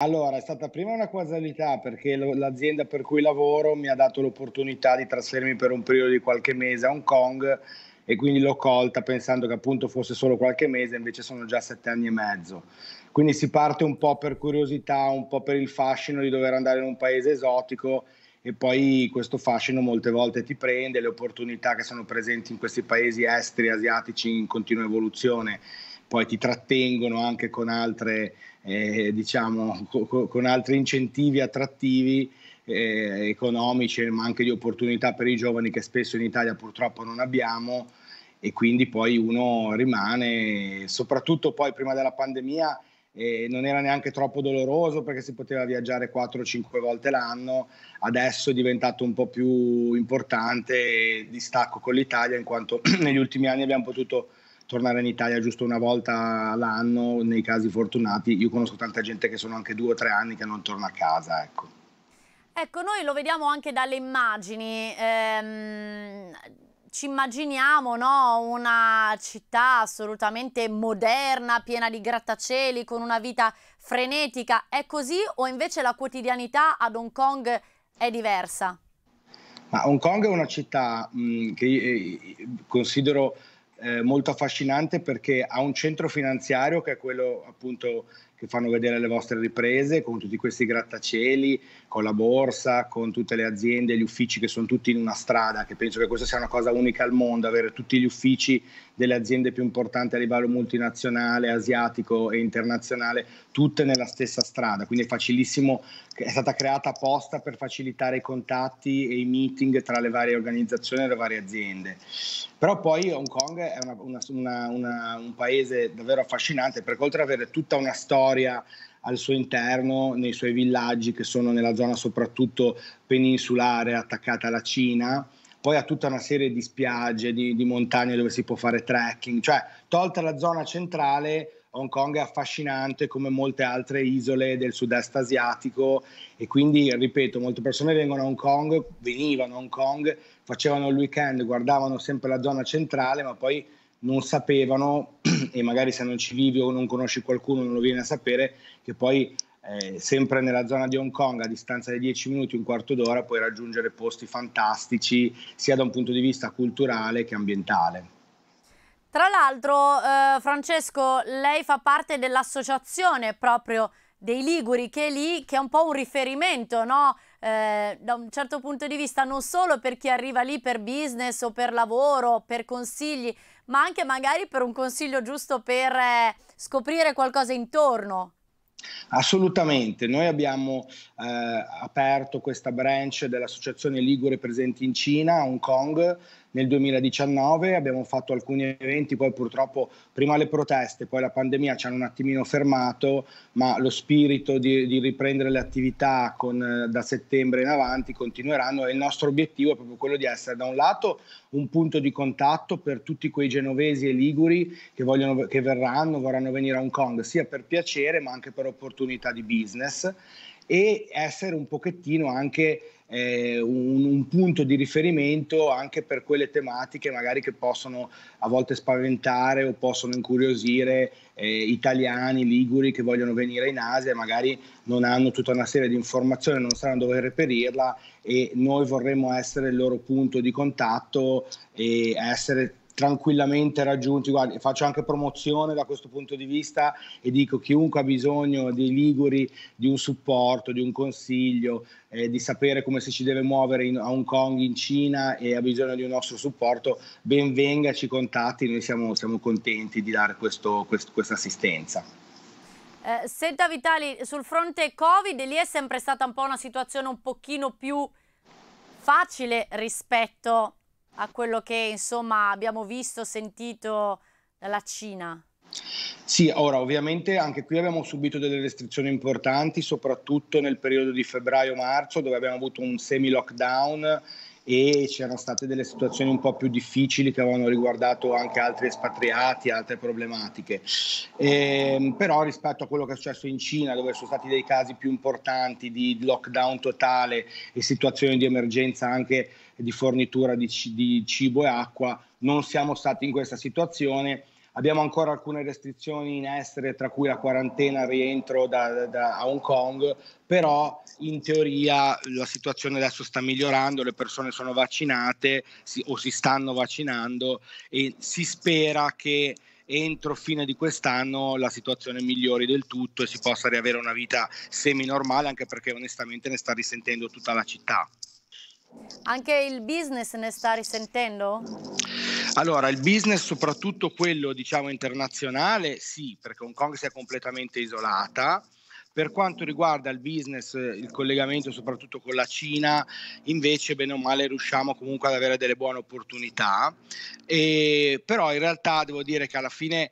Allora, è stata prima una casualità perché lo- l'azienda per cui lavoro mi ha dato l'opportunità di trasferirmi per un periodo di qualche mese a Hong Kong e quindi l'ho colta pensando che appunto fosse solo qualche mese, invece sono già sette anni e mezzo. Quindi si parte un po' per curiosità, un po' per il fascino di dover andare in un paese esotico e poi questo fascino molte volte ti prende, le opportunità che sono presenti in questi paesi esteri, asiatici in continua evoluzione poi ti trattengono anche con, altre, eh, diciamo, co- con altri incentivi attrattivi eh, economici, ma anche di opportunità per i giovani che spesso in Italia purtroppo non abbiamo e quindi poi uno rimane, soprattutto poi prima della pandemia eh, non era neanche troppo doloroso perché si poteva viaggiare 4-5 volte l'anno, adesso è diventato un po' più importante il distacco con l'Italia in quanto negli ultimi anni abbiamo potuto tornare in Italia giusto una volta all'anno, nei casi fortunati. Io conosco tanta gente che sono anche due o tre anni che non torna a casa, ecco. Ecco, noi lo vediamo anche dalle immagini. Ehm, ci immaginiamo no? una città assolutamente moderna, piena di grattacieli, con una vita frenetica. È così o invece la quotidianità ad Hong Kong è diversa? Ma Hong Kong è una città mh, mm, che eh, considero eh, molto affascinante perché ha un centro finanziario che è quello appunto che fanno vedere le vostre riprese con tutti questi grattacieli, con la borsa, con tutte le aziende, gli uffici che sono tutti in una strada, che penso che questa sia una cosa unica al mondo, avere tutti gli uffici delle aziende più importanti a livello multinazionale, asiatico e internazionale, tutte nella stessa strada, quindi è facilissimo, è stata creata apposta per facilitare i contatti e i meeting tra le varie organizzazioni e le varie aziende. Però poi Hong Kong è una, una, una, un paese davvero affascinante perché oltre ad avere tutta una storia, storia al suo interno, nei suoi villaggi che sono nella zona soprattutto peninsulare attaccata alla Cina, poi ha tutta una serie di spiagge, di, di montagne dove si può fare trekking, cioè tolta la zona centrale Hong Kong è affascinante come molte altre isole del sud-est asiatico e quindi, ripeto, molte persone vengono a Hong Kong, venivano a Hong Kong, facevano il weekend, guardavano sempre la zona centrale, ma poi non sapevano e magari se non ci vivi o non conosci qualcuno non lo viene a sapere, che poi eh, sempre nella zona di Hong Kong a distanza di 10 minuti, un quarto d'ora, puoi raggiungere posti fantastici sia da un punto di vista culturale che ambientale. Tra l'altro, eh, Francesco, lei fa parte dell'associazione proprio dei Liguri, che è lì, che è un po' un riferimento, no? Eh, da un certo punto di vista non solo per chi arriva lì per business o per lavoro, per consigli, ma anche magari per un consiglio giusto per eh, scoprire qualcosa intorno. Assolutamente, noi abbiamo eh, aperto questa branch dell'Associazione Ligure presente in Cina, a Hong Kong, nel 2019, abbiamo fatto alcuni eventi, poi purtroppo prima le proteste, poi la pandemia ci hanno un attimino fermato, ma lo spirito di, di riprendere le attività con, eh, da settembre in avanti continueranno e il nostro obiettivo è proprio quello di essere da un lato un punto di contatto per tutti quei genovesi e liguri che, vogliono, che verranno, vorranno venire a Hong Kong, sia per piacere ma anche per opportunità di business e essere un pochettino anche eh, un, un, punto di riferimento anche per quelle tematiche magari che possono a volte spaventare o possono incuriosire eh, italiani, liguri che vogliono venire in Asia e magari non hanno tutta una serie di informazioni, non sanno dove reperirla e noi vorremmo essere il loro punto di contatto e essere tranquillamente raggiunti. Guardi, faccio anche promozione da questo punto di vista e dico chiunque ha bisogno dei Liguri di un supporto, di un consiglio, eh, di sapere come si ci deve muovere in, a Hong Kong, in Cina e ha bisogno di un nostro supporto, ben venga, ci contatti, noi siamo, siamo contenti di dare questo, quest, questa assistenza. Eh, senta Vitali, sul fronte Covid lì è sempre stata un po' una situazione un pochino più facile rispetto a quello che insomma abbiamo visto, sentito dalla Cina? Sì, ora ovviamente anche qui abbiamo subito delle restrizioni importanti, soprattutto nel periodo di febbraio-marzo dove abbiamo avuto un semi-lockdown e c'erano state delle situazioni un po' più difficili che avevano riguardato anche altri espatriati, altre problematiche. E, ehm, però rispetto a quello che è successo in Cina, dove sono stati dei casi più importanti di lockdown totale e situazioni di emergenza anche di fornitura di, di cibo e acqua, non siamo stati in questa situazione Abbiamo ancora alcune restrizioni in essere, tra cui la quarantena al rientro da, da, a Hong Kong, però in teoria la situazione adesso sta migliorando, le persone sono vaccinate si, o si stanno vaccinando e si spera che entro fine di quest'anno la situazione migliori del tutto e si possa riavere una vita semi-normale, anche perché onestamente ne sta risentendo tutta la città. Anche il business ne sta risentendo? Allora, il business, soprattutto quello diciamo internazazionale, sì, perché Hong Kong si è completamente isolata. Per quanto riguarda il business, il collegamento soprattutto con la Cina, invece bene o male riusciamo comunque ad avere delle buone opportunità, e, però in realtà devo dire che alla fine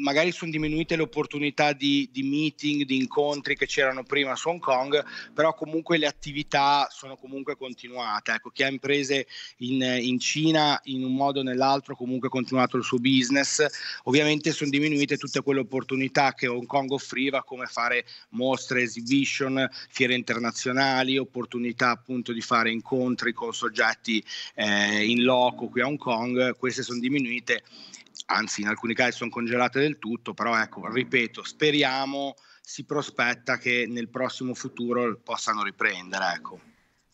magari sono diminuite le opportunità di, di, meeting, di incontri che c'erano prima su Hong Kong, però comunque le attività sono comunque continuate. Ecco, chi ha imprese in, in Cina in un modo o nell'altro comunque ha continuato il suo business. Ovviamente sono diminuite tutte quelle opportunità che Hong Kong offriva, come fare mostre, exhibition, fiere internazionali, opportunità appunto di fare incontri con soggetti eh, in loco qui a Hong Kong. Queste sono diminuite anzi in alcuni casi sono congelate del tutto, però ecco, ripeto, speriamo, si prospetta che nel prossimo futuro possano riprendere. Ecco.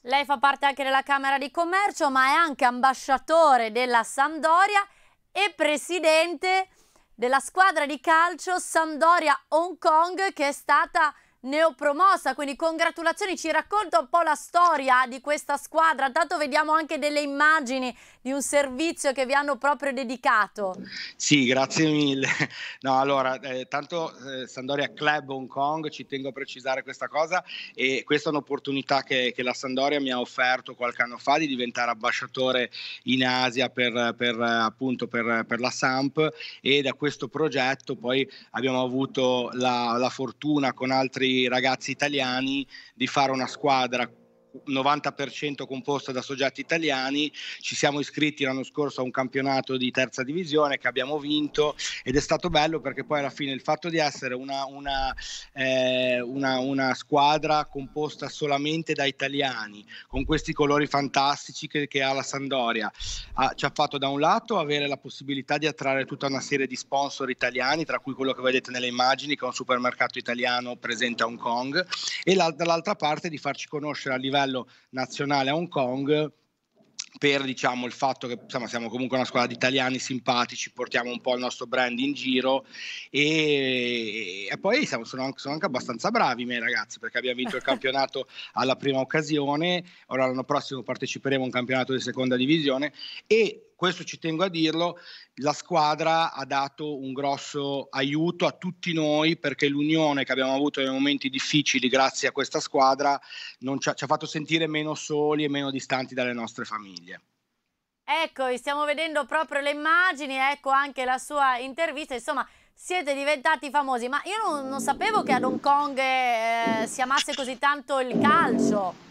Lei fa parte anche della Camera di Commercio, ma è anche ambasciatore della Sampdoria e presidente della squadra di calcio Sampdoria Hong Kong che è stata neopromossa, quindi congratulazioni, ci racconta un po' la storia di questa squadra, intanto vediamo anche delle immagini di un servizio che vi hanno proprio dedicato. Sì, grazie mille. No, allora, eh, tanto eh, Sandoria Club Hong Kong, ci tengo a precisare questa cosa e questa è un'opportunità che, che la Sandoria mi ha offerto qualche anno fa di diventare ambasciatore in Asia per, per appunto per, per, la Samp e da questo progetto poi abbiamo avuto la, la fortuna con altri ragazzi italiani di fare una squadra 90% composta da soggetti italiani, ci siamo iscritti l'anno scorso a un campionato di terza divisione che abbiamo vinto ed è stato bello perché poi alla fine il fatto di essere una, una, eh, una, una squadra composta solamente da italiani, con questi colori fantastici che, che ha la Sandoria, ci ha fatto da un lato avere la possibilità di attrarre tutta una serie di sponsor italiani, tra cui quello che vedete nelle immagini, che è un supermercato italiano presente a Hong Kong, e dall'altra parte di farci conoscere a livello livello nazionale a Hong Kong per diciamo, il fatto che insomma, siamo comunque una squadra di italiani simpatici, portiamo un po' il nostro brand in giro e, e poi siamo, sono, anche, sono, anche, abbastanza bravi i miei ragazzi perché abbiamo vinto il campionato alla prima occasione, ora l'anno prossimo parteciperemo a un campionato di seconda divisione e questo ci tengo a dirlo, la squadra ha dato un grosso aiuto a tutti noi perché l'unione che abbiamo avuto nei momenti difficili grazie a questa squadra ci ha, ci ha fatto sentire meno soli e meno distanti dalle nostre famiglie. Ecco, stiamo vedendo proprio le immagini, ecco anche la sua intervista, insomma siete diventati famosi, ma io non, non sapevo che ad Hong Kong eh, si amasse così tanto il calcio.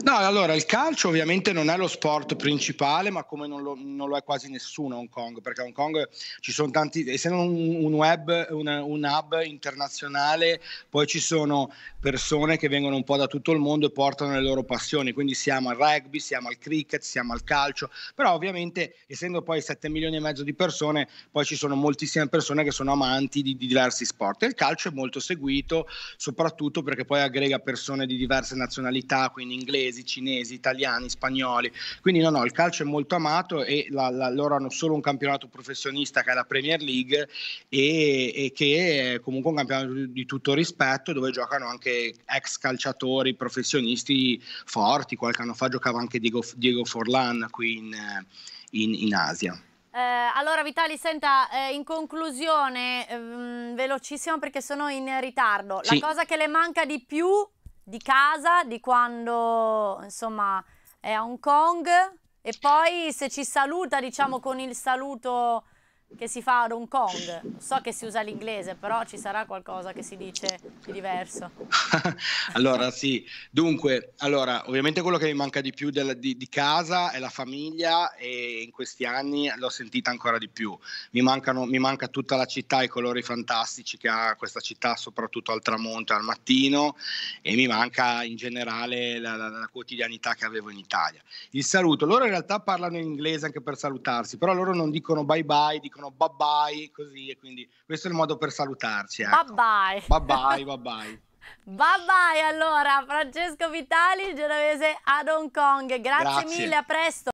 No, allora il calcio ovviamente non è lo sport principale, ma come non lo, non lo è quasi nessuno a Hong Kong, perché a Hong Kong ci sono tanti, essendo un, un web, un, un hub internazionale, poi ci sono persone che vengono un po' da tutto il mondo e portano le loro passioni, quindi siamo al rugby, siamo al cricket, siamo al calcio, però ovviamente essendo poi 7 milioni e mezzo di persone, poi ci sono moltissime persone che sono amanti di, di diversi sport e il calcio è molto seguito, soprattutto perché poi aggrega persone di diverse nazionalità, quindi inglesi, inglesi, cinesi, italiani, spagnoli. Quindi no, no, il calcio è molto amato e la, la, loro hanno solo un campionato professionista che è la Premier League e, e che è comunque un campionato di, tutto rispetto dove giocano anche ex calciatori professionisti forti. Qualche anno fa giocava anche Diego, Diego Forlan qui in, in, in Asia. Eh, allora Vitali, senta, eh, in conclusione, ehm, velocissimo perché sono in ritardo, sì. la cosa che le manca di più di casa, di quando insomma è a Hong Kong e poi se ci saluta diciamo con il saluto che si fa a Hong Kong. So che si usa l'inglese, però ci sarà qualcosa che si dice di diverso. allora, sì. Dunque, allora, ovviamente quello che mi manca di più del, di, di, casa è la famiglia e in questi anni l'ho sentita ancora di più. Mi, mancano, mi manca tutta la città, i colori fantastici che ha questa città, soprattutto al tramonto e al mattino, e mi manca in generale la, la, la quotidianità che avevo in Italia. Il saluto, loro in realtà parlano in inglese anche per salutarsi, però loro non dicono bye bye, dicono dicono bye bye così e quindi questo è il modo per salutarci. Ecco. Bye bye. Bye bye, bye bye. Bye bye allora, Francesco Vitali, genovese ad Hong Kong. Grazie, Grazie. mille, a presto.